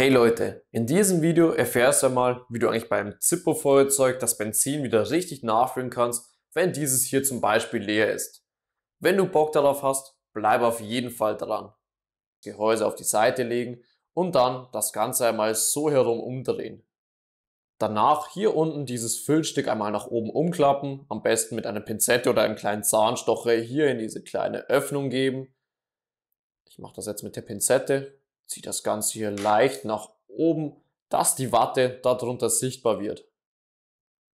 Hey Leute, in diesem Video erfährst du einmal, wie du eigentlich beim Zippo-Feuerzeug das Benzin wieder richtig nachfüllen kannst, wenn dieses hier zum Beispiel leer ist. Wenn du Bock darauf hast, bleib auf jeden Fall dran. Gehäuse auf die Seite legen und dann das Ganze einmal so herum umdrehen. Danach hier unten dieses Füllstück einmal nach oben umklappen, am besten mit einer Pinzette oder einem kleinen Zahnstocher hier in diese kleine Öffnung geben. Ich mache das jetzt mit der Pinzette ziehe das Ganze hier leicht nach oben, dass die Watte darunter sichtbar wird.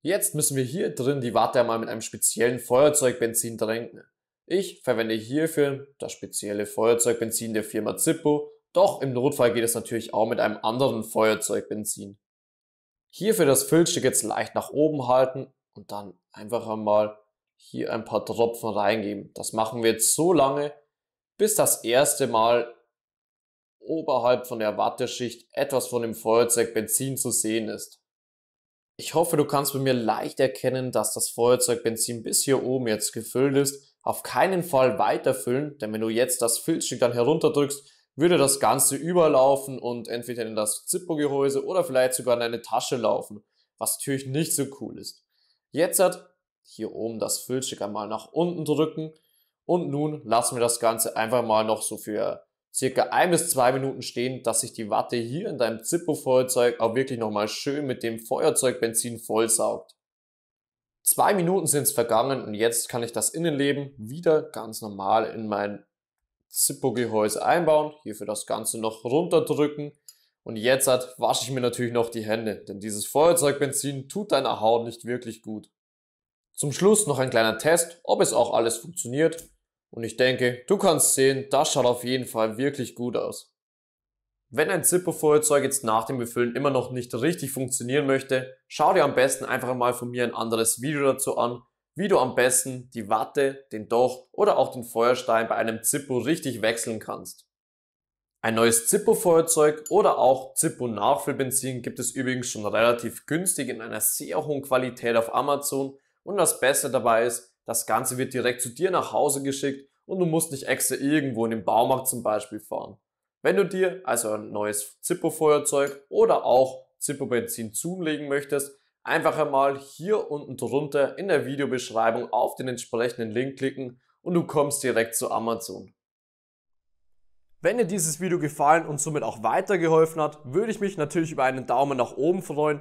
Jetzt müssen wir hier drin die Watte einmal mit einem speziellen Feuerzeugbenzin tränken. Ich verwende hierfür das spezielle Feuerzeugbenzin der Firma Zippo, doch im Notfall geht es natürlich auch mit einem anderen Feuerzeugbenzin. Hierfür das Füllstück jetzt leicht nach oben halten und dann einfach einmal hier ein paar Tropfen reingeben. Das machen wir jetzt so lange, bis das erste Mal oberhalb von der Watteschicht etwas von dem Feuerzeug Benzin zu sehen ist. Ich hoffe, du kannst bei mir leicht erkennen, dass das Feuerzeug Benzin bis hier oben jetzt gefüllt ist. Auf keinen Fall weiterfüllen, denn wenn du jetzt das Filzstück dann herunterdrückst, würde das Ganze überlaufen und entweder in das Zippo-Gehäuse oder vielleicht sogar in eine Tasche laufen, was natürlich nicht so cool ist. Jetzt hat hier oben das Füllstück einmal nach unten drücken und nun lassen wir das Ganze einfach mal noch so für circa ein bis zwei Minuten stehen, dass sich die Watte hier in deinem Zippo-Feuerzeug auch wirklich nochmal schön mit dem Feuerzeugbenzin vollsaugt. Zwei Minuten sind es vergangen und jetzt kann ich das Innenleben wieder ganz normal in mein Zippo-Gehäuse einbauen. Hierfür das Ganze noch runterdrücken. Und jetzt wasche ich mir natürlich noch die Hände, denn dieses Feuerzeugbenzin tut deiner Haut nicht wirklich gut. Zum Schluss noch ein kleiner Test, ob es auch alles funktioniert und ich denke, du kannst sehen, das schaut auf jeden Fall wirklich gut aus. Wenn ein Zippo-Feuerzeug jetzt nach dem Befüllen immer noch nicht richtig funktionieren möchte, schau dir am besten einfach mal von mir ein anderes Video dazu an, wie du am besten die Watte, den Docht oder auch den Feuerstein bei einem Zippo richtig wechseln kannst. Ein neues Zippo-Feuerzeug oder auch Zippo-Nachfüllbenzin gibt es übrigens schon relativ günstig in einer sehr hohen Qualität auf Amazon und das Beste dabei ist, das Ganze wird direkt zu dir nach Hause geschickt und du musst nicht extra irgendwo in den Baumarkt zum Beispiel fahren. Wenn du dir also ein neues Zippo-Feuerzeug oder auch Zippo-Benzin zulegen möchtest, einfach einmal hier unten drunter in der Videobeschreibung auf den entsprechenden Link klicken und du kommst direkt zu Amazon. Wenn dir dieses Video gefallen und somit auch weitergeholfen hat, würde ich mich natürlich über einen Daumen nach oben freuen